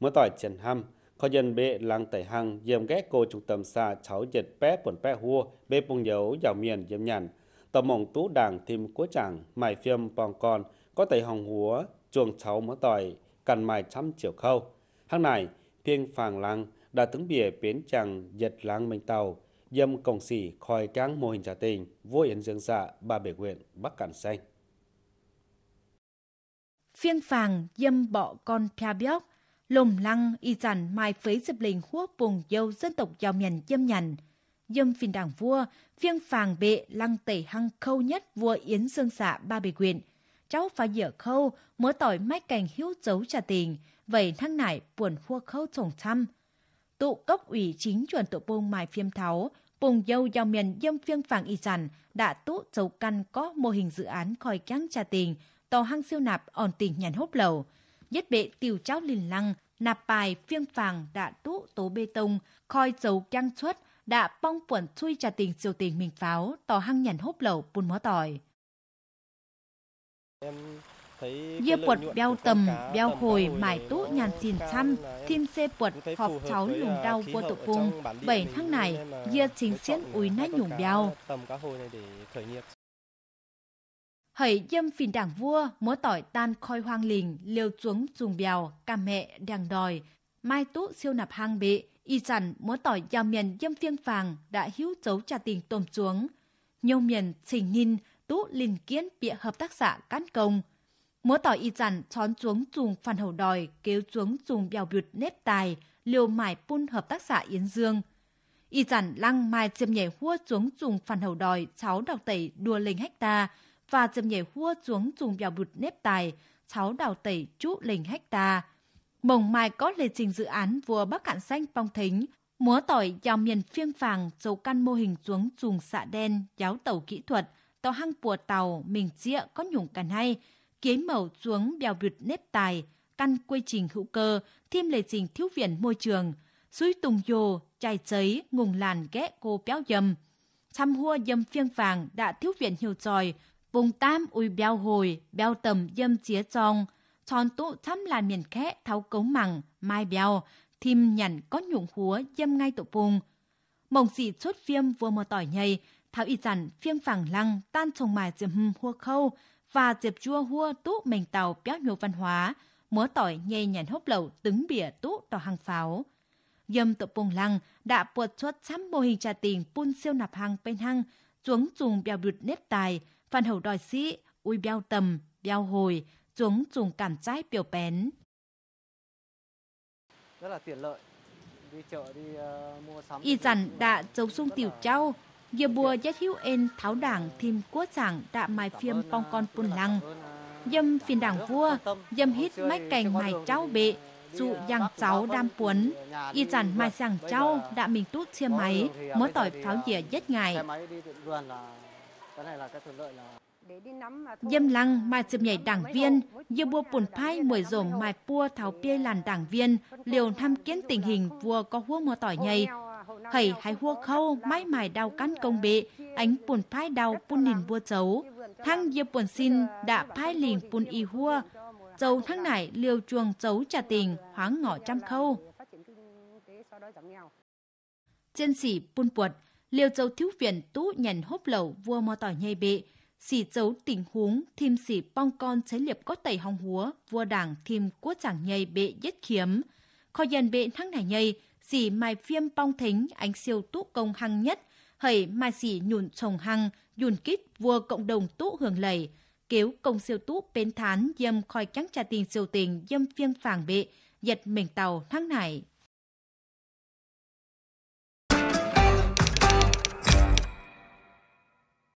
มื่อต่อยเจียนฮัมเขาเย็นเบลังไตหังเยี่ยมแก้โกจุงตำซาเฉาเจ็ดแป๊ปนแป๊หัวเบปงเยายาวเมียนเยี่ยมยันตะมองตู้ด่างทิมกัวจังหมายเฟียมปองกอน có tẩy hòng húa chuồng cháu mỡ tỏi cằn mài trăm triệu khâu hàng này phiêng phàng lăng đã tướng bìa biến chàng giật lăng mình tàu dâm cổng xỉ khòi cáng mô hình trà tình vô yến dương dạ ba bể huyện bắc cản xanh phiêng phàng dâm bọ con pia bióc lùng lăng y dàn mai phế dịp lình huốc vùng dâu dân tộc giao miền dâm nhằn. Dâm phiền đảng vua, phiêng phàng bệ lăng tẩy hăng khâu nhất vua Yến Dương xạ ba bề quyện Cháu phá dở khâu, múa tỏi mách cành hiếu dấu trà tình, vậy thăng nải buồn vua khâu trồng thăm. Tụ cốc ủy chính chuẩn tụ bông mài phiêm tháo, vùng dâu giao miền dâm phiêng phàng y dàn đã tụ dấu căn có mô hình dự án khỏi căng trà tình, tàu hăng siêu nạp ổn tình nhàn hốt lầu nhất bệ tiểu cháu lìn lăng, nạp bài phiêng phàng đã tụ tố bê tông, khoi dấu căng xuất, đã bong quẩn chui trà tình siêu tình mình pháo, tỏ hăng nhằn hốp lẩu bùn mó tỏi. Em Dìa quật beo tầm, beo hồi, mải à, tụ nhàn xin xăm, thêm xe quật họp cháu lùng đau vô tụ cung. Bảy tháng này, dìa chính xiên úi nách nhủng beo hỡi dâm phìn đảng vua múa tỏi tan khoi hoang lình liều xuống dùng bèo ca mẹ đàng đòi mai tú siêu nạp hang bệ y chẳng múa tỏi giao miền dâm phiêng vàng đã hiếu dấu trà tình tôm xuống nhô miền trình ninh tú linh kiến bịa hợp tác xã cán công múa tỏi y chẳng chón xuống dùng phản hầu đòi kéo xuống dùng bèo bịt nếp tài liều mải pun hợp tác xã yến dương y chẳng lăng mai chiêm nhảy hua xuống dùng phản hầu đòi cháu đọc tẩy đua lên hecta và dâm nhảy hua xuống dùng bèo bụt nếp tài, cháu đào tẩy chú lình ta Mồng mai có lề trình dự án vua Bắc Cạn Xanh Phong Thính, múa tỏi giao miền phiêng vàng dầu căn mô hình xuống dùng xạ đen, giáo tàu kỹ thuật, tàu hăng pùa tàu, mình dịa có nhủng cằn hay, kế màu xuống bèo bụt nếp tài, căn quy trình hữu cơ, thêm lề trình thiếu viện môi trường, suối tùng dồ, chai chấy, ngùng làn ghé cô béo dầm. chăm hua dâm phiêng vàng đã thiếu viện hiểu tròi, vùng tam ui béo hồi, béo tầm dâm chía trong, tròn tụ thăm là miền khẽ tháo cấu mẳng, mai béo, thìm nhằn có nhụng húa dâm ngay tổ vùng. Mộng dị chốt viêm vừa mờ tỏi nhầy, tháo y dặn phiêng phẳng lăng tan trồng mài diệp hâm hua khâu và diệp chua hua tụ mình tàu béo nhiều văn hóa, múa tỏi nhầy nhằn hốc lậu tướng bỉa tụ tỏ hàng pháo. Dâm tổ vùng lăng đã buộc chuốt chăm mô hình trà tình pun siêu nạp hàng bên hăng, xuống dùng béo bụt nếp tài, Phan hầu đòi sĩ, ui biao tầm, biao hồi, xuống dùng cảm trái biểu bén. Rất là tiện lợi. Đi chợ đi uh, mua sắm. Y dặn đã dấu sung tiểu trao, Giờ bùa giác hữu en tháo đảng thêm quốc giảng đã mài phiêm bong ờ, con bùn lăng. Ờ, dâm phiền đảng vua, dâm hít mách cành mài trao bệ, dụ giang cháu đam puấn. Y dặn mài giảng trao đã mình tút xe máy, mới tỏi pháo dĩa nhất ngài cái này là cái thuận lợi là Dâm lăng mà chụp nhảy đảng viên, như bua bùn phai mười rồm mài pua tháo pia làn đảng viên, liều tham kiến tình hình vua có hua mùa tỏi nhầy. Hẩy hay hua khâu, mãi mài đau cắn công bệ, ánh bùn phai đau bùn nìn vua chấu. Thăng dịp bùn xin đã phai lìn bùn y hua, chấu thăng nải liều chuồng chấu trà tình, hoáng ngõ trăm khâu. Trên sĩ bùn buột, liều dấu thiếu viện tú nhận hốp lẩu vua mò tỏ nhây bệ, xỉ dấu tình huống thêm xỉ bong con chế liệp có tẩy hong húa, vua đảng thêm quốc chẳng nhây bệ giết khiếm. Khó dần bệ thăng nải nhây, xỉ mai viêm bong thính ánh siêu tú công hăng nhất, hẩy mai xỉ nhụn trồng hăng, nhùn kít vua cộng đồng tú hưởng lầy, kéo công siêu tú bên thán dâm khói trắng trà tình siêu tình dâm phiêng phàng bệ, giật mình tàu thăng nải.